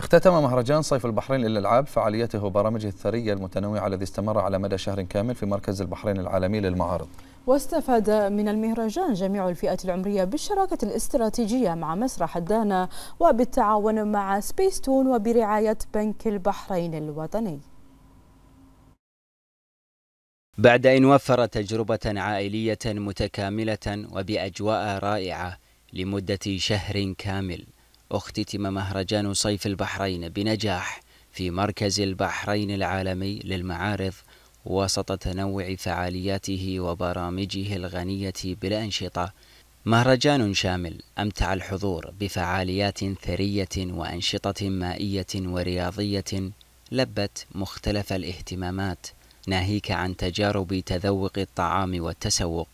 اختتم مهرجان صيف البحرين للألعاب فعاليته وبرامجه الثرية المتنوعة الذي استمر على مدى شهر كامل في مركز البحرين العالمي للمعارض واستفاد من المهرجان جميع الفئات العمرية بالشراكة الاستراتيجية مع مسرح الدانا وبالتعاون مع سبيس تون وبرعاية بنك البحرين الوطني بعد أن وفر تجربة عائلية متكاملة وبأجواء رائعة لمدة شهر كامل اختتم مهرجان صيف البحرين بنجاح في مركز البحرين العالمي للمعارض وسط تنوع فعالياته وبرامجه الغنية بالأنشطة مهرجان شامل أمتع الحضور بفعاليات ثرية وأنشطة مائية ورياضية لبت مختلف الاهتمامات ناهيك عن تجارب تذوق الطعام والتسوق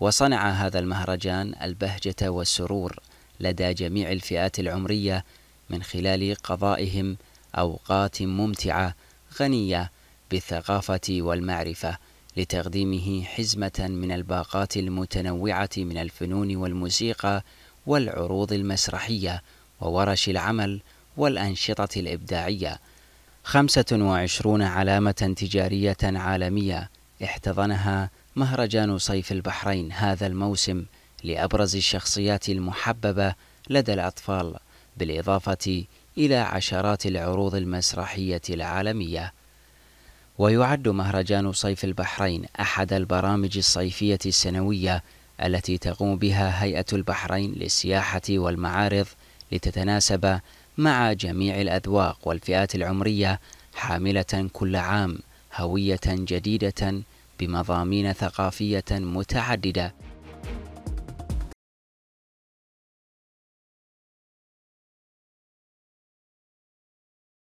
وصنع هذا المهرجان البهجة والسرور لدى جميع الفئات العمريه من خلال قضائهم اوقات ممتعه غنيه بالثقافه والمعرفه لتقديمه حزمه من الباقات المتنوعه من الفنون والموسيقى والعروض المسرحيه وورش العمل والانشطه الابداعيه 25 علامه تجاريه عالميه احتضنها مهرجان صيف البحرين هذا الموسم لأبرز الشخصيات المحببة لدى الأطفال بالإضافة إلى عشرات العروض المسرحية العالمية ويعد مهرجان صيف البحرين أحد البرامج الصيفية السنوية التي تقوم بها هيئة البحرين للسياحة والمعارض لتتناسب مع جميع الأذواق والفئات العمرية حاملة كل عام هوية جديدة بمضامين ثقافية متعددة